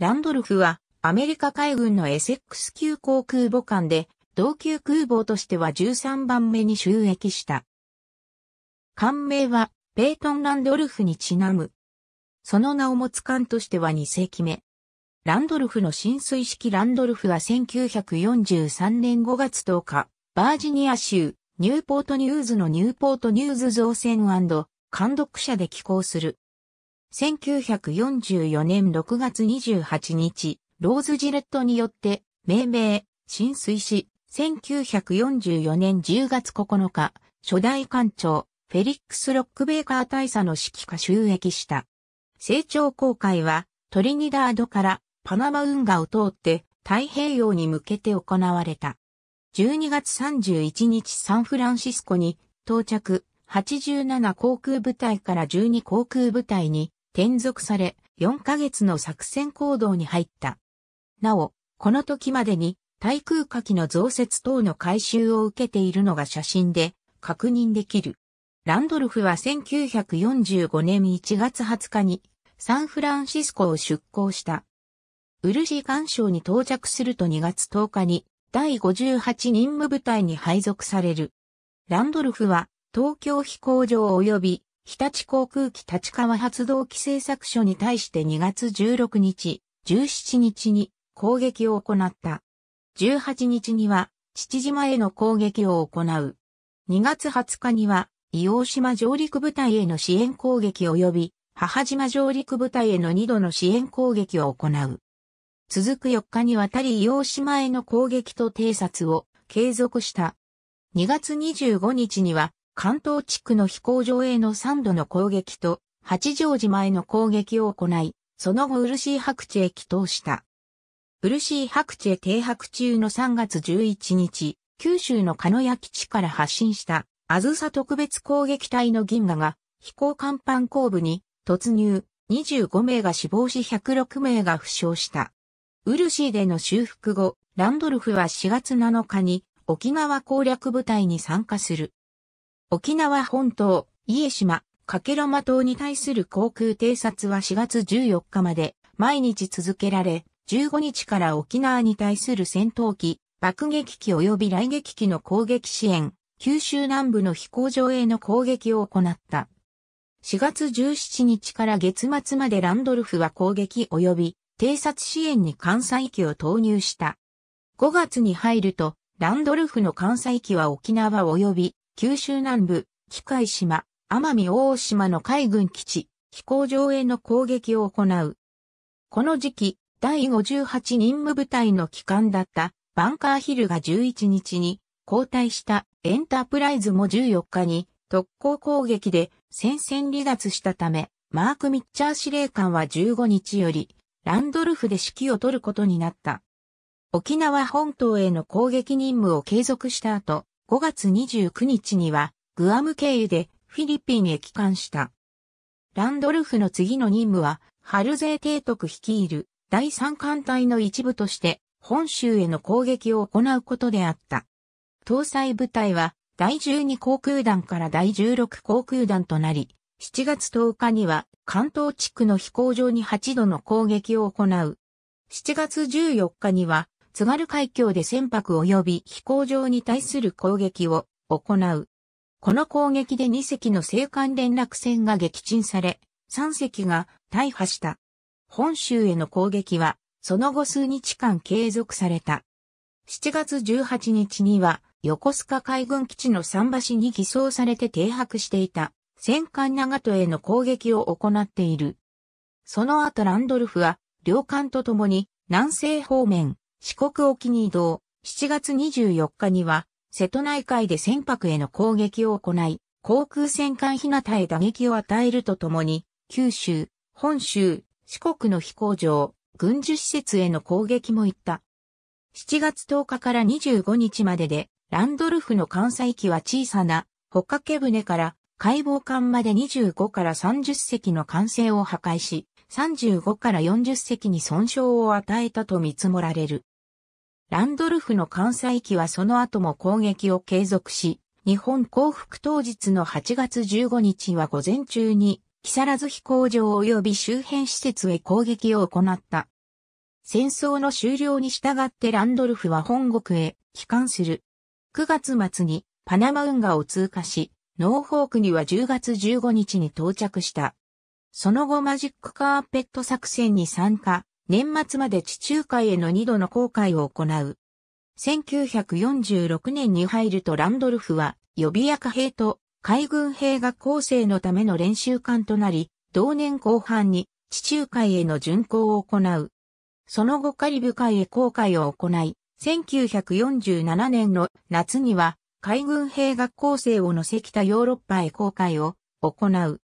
ランドルフはアメリカ海軍のエセックス級航空母艦で同級空母としては13番目に収益した。艦名はペイトン・ランドルフにちなむ。その名を持つ艦としては2世紀目。ランドルフの浸水式ランドルフは1943年5月10日、バージニア州ニューポートニューズのニューポートニューズ造船艦読者で寄港する。1944年6月28日、ローズジレットによって命名、浸水し、1944年10月9日、初代艦長、フェリックス・ロックベーカー大佐の指揮下収益した。成長航海は、トリニダードからパナマ運河を通って太平洋に向けて行われた。12月31日サンフランシスコに到着、87航空部隊から12航空部隊に転属され、4ヶ月の作戦行動に入った。なお、この時までに、対空火器の増設等の改修を受けているのが写真で確認できる。ランドルフは1945年1月20日にサンフランシスコを出港した。ウルシ岩礁に到着すると2月10日に第58任務部隊に配属される。ランドルフは東京飛行場及び日立航空機立川発動機製作所に対して2月16日、17日に攻撃を行った。18日には、父島への攻撃を行う。2月20日には、伊黄島上陸部隊への支援攻撃及び、母島上陸部隊への2度の支援攻撃を行う。続く4日にわたり伊黄島への攻撃と偵察を継続した。2月25日には、関東地区の飛行場への3度の攻撃と、八丈島への攻撃を行い、その後い白地へ帰投した。い白地へ停泊中の3月11日、九州の鹿屋基地から発進したあずさ特別攻撃隊の銀河が飛行甲板後部に突入、25名が死亡し106名が負傷した。ウルシーでの修復後、ランドルフは4月7日に沖縄攻略部隊に参加する。沖縄本島、家島、かけろま島に対する航空偵察は4月14日まで毎日続けられ、15日から沖縄に対する戦闘機、爆撃機及び雷撃機の攻撃支援、九州南部の飛行場への攻撃を行った。4月17日から月末までランドルフは攻撃及び偵察支援に関西機を投入した。5月に入ると、ランドルフの関西機は沖縄及び九州南部、機械島、奄美大島の海軍基地、飛行場への攻撃を行う。この時期、第58任務部隊の機関だったバンカーヒルが11日に交代したエンタープライズも14日に特攻攻撃で戦線離脱したため、マーク・ミッチャー司令官は15日よりランドルフで指揮を取ることになった。沖縄本島への攻撃任務を継続した後、5月29日にはグアム経由でフィリピンへ帰還した。ランドルフの次の任務は、ハルゼー提督率いる第三艦隊の一部として本州への攻撃を行うことであった。搭載部隊は第12航空団から第16航空団となり、7月10日には関東地区の飛行場に8度の攻撃を行う。7月14日には津軽海峡で船舶及び飛行場に対する攻撃を行う。この攻撃で2隻の青函連絡船が撃沈され、3隻が大破した。本州への攻撃は、その後数日間継続された。7月18日には、横須賀海軍基地の桟橋に偽装されて停泊していた、戦艦長戸への攻撃を行っている。その後ランドルフは、両艦と共に南西方面、四国沖に移動、7月24日には、瀬戸内海で船舶への攻撃を行い、航空戦艦ひなたへ打撃を与えるとともに、九州、本州、四国の飛行場、軍事施設への攻撃も行った。7月10日から25日までで、ランドルフの艦載機は小さな、ほっかけ船から解剖艦まで25から30隻の艦船を破壊し、35から40隻に損傷を与えたと見積もられる。ランドルフの関西機はその後も攻撃を継続し、日本降伏当日の8月15日は午前中に、木更津飛行場及び周辺施設へ攻撃を行った。戦争の終了に従ってランドルフは本国へ帰還する。9月末にパナマ運河を通過し、ノーホークには10月15日に到着した。その後マジックカーペット作戦に参加、年末まで地中海への2度の航海を行う。1946年に入るとランドルフは予備役兵と海軍兵が構成のための練習艦となり、同年後半に地中海への巡航を行う。その後カリブ海へ航海を行い、1947年の夏には海軍兵学校生を乗せきたヨーロッパへ航海を行う。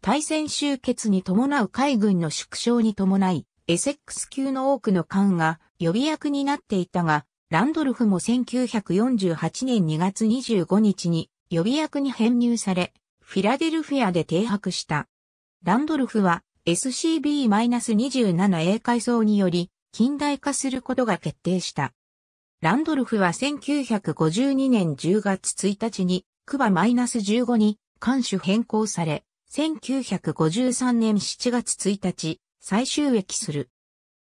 大戦終結に伴う海軍の縮小に伴い、エセックス級の多くの艦が予備役になっていたが、ランドルフも1948年2月25日に予備役に編入され、フィラデルフィアで停泊した。ランドルフは SCB-27A 階層により近代化することが決定した。ランドルフは1952年10月1日にクバ -15 に艦種変更され、1953年7月1日、再収益する。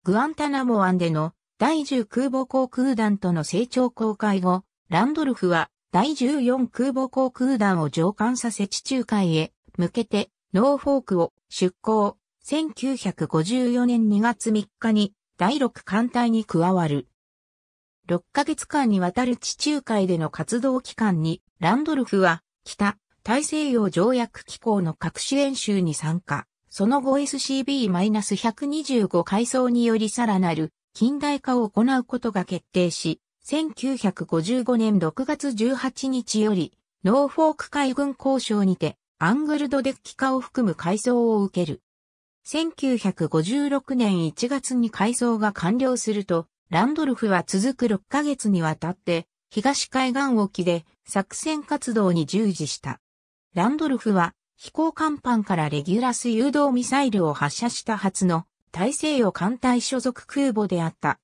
グアンタナモ湾での第10空母航空団との成長公開後、ランドルフは第14空母航空団を上官させ地中海へ向けてノーフォークを出港。1954年2月3日に第6艦隊に加わる。6ヶ月間にわたる地中海での活動期間に、ランドルフは北大西洋条約機構の各種演習に参加。その後 SCB-125 改装によりさらなる近代化を行うことが決定し、1955年6月18日より、ノーフォーク海軍交渉にて、アングルドデッキ化を含む改装を受ける。1956年1月に改装が完了すると、ランドルフは続く6ヶ月にわたって、東海岸沖で作戦活動に従事した。ランドルフは飛行甲板からレギュラス誘導ミサイルを発射した初の大西洋艦隊所属空母であった。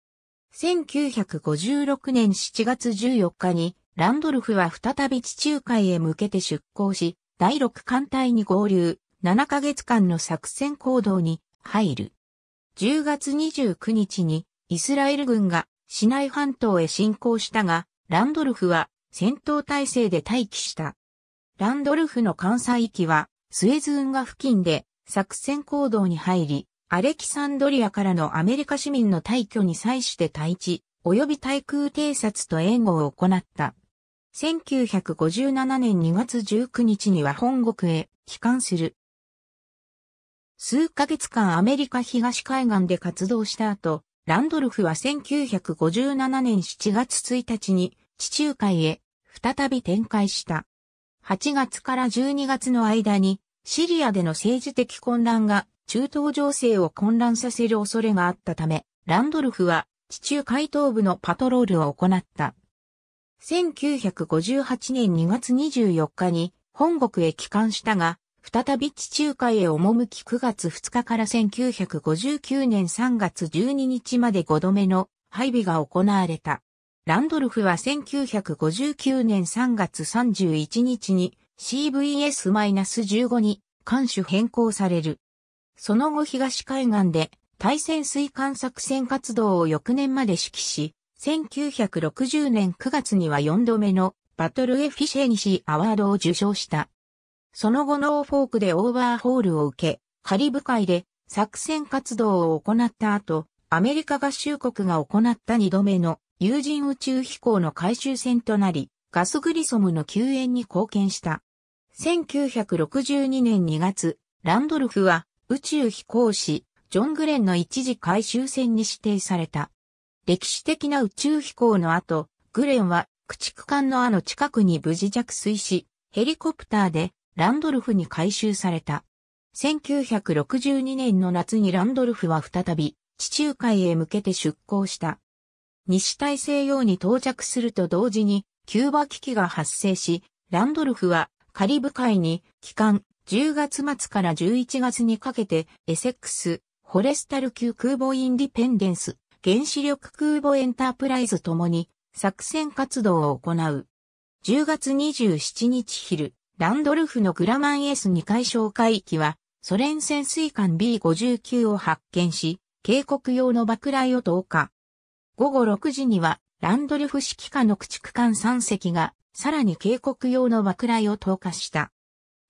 1956年7月14日にランドルフは再び地中海へ向けて出港し、第6艦隊に合流、7ヶ月間の作戦行動に入る。10月29日にイスラエル軍が市内半島へ侵攻したが、ランドルフは戦闘態勢で待機した。ランドルフの関西域は、スエズ運河付近で作戦行動に入り、アレキサンドリアからのアメリカ市民の退去に際して対地、及び対空偵察と援護を行った。1957年2月19日には本国へ帰還する。数ヶ月間アメリカ東海岸で活動した後、ランドルフは1957年7月1日に地中海へ再び展開した。8月から12月の間に、シリアでの政治的混乱が中東情勢を混乱させる恐れがあったため、ランドルフは地中海東部のパトロールを行った。1958年2月24日に本国へ帰還したが、再び地中海へ赴き9月2日から1959年3月12日まで5度目の配備が行われた。ランドルフは1959年3月31日に CVS-15 に艦種変更される。その後東海岸で対潜水艦作戦活動を翌年まで指揮し、1960年9月には4度目のバトルエフィシェニシーアワードを受賞した。その後ノーフォークでオーバーホールを受け、カリブ海で作戦活動を行った後、アメリカ合衆国が行った2度目の有人宇宙飛行の回収船となり、ガスグリソムの救援に貢献した。1962年2月、ランドルフは宇宙飛行士、ジョン・グレンの一時回収船に指定された。歴史的な宇宙飛行の後、グレンは駆逐艦のあの近くに無事着水し、ヘリコプターでランドルフに回収された。1962年の夏にランドルフは再び地中海へ向けて出港した。西大西洋に到着すると同時に、キューバ危機が発生し、ランドルフはカリブ海に期間10月末から11月にかけてエセックス、ホレスタル級空母インディペンデンス、原子力空母エンタープライズともに作戦活動を行う。10月27日昼、ランドルフのグラマン S2 回礁海域はソ連潜水艦 B59 を発見し、警告用の爆雷を投下。午後6時にはランドルフ指揮下の駆逐艦3隻がさらに警告用の枠雷を投下した。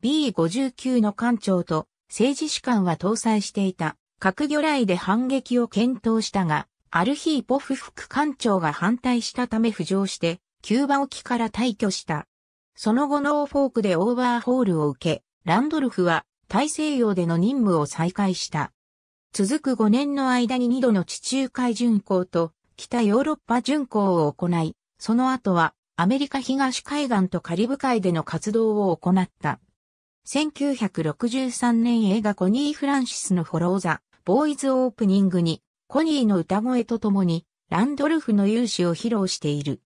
B59 の艦長と政治士官は搭載していた核魚雷で反撃を検討したが、アルヒーポフ副艦長が反対したため浮上して、キューバ沖から退去した。その後ノーフォークでオーバーホールを受け、ランドルフは大西洋での任務を再開した。続く5年の間に2度の地中海巡航と北ヨーロッパ巡航を行い、その後はアメリカ東海岸とカリブ海での活動を行った。1963年映画コニー・フランシスのフォローザ、ボーイズ・オープニングに、コニーの歌声とともに、ランドルフの勇姿を披露している。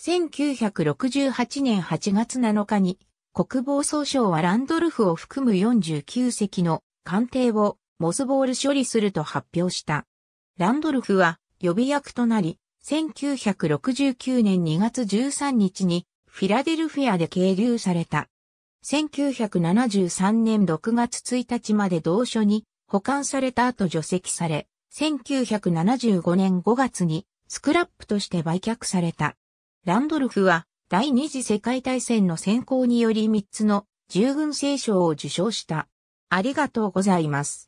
1968年8月7日に、国防総省はランドルフを含む49隻の艦艇をモスボール処理すると発表した。ランドルフは予備役となり、1969年2月13日にフィラデルフィアで経留された。1973年6月1日まで同所に保管された後除籍され、1975年5月にスクラップとして売却された。ランドルフは第二次世界大戦の先行により3つの従軍聖賞を受賞した。ありがとうございます。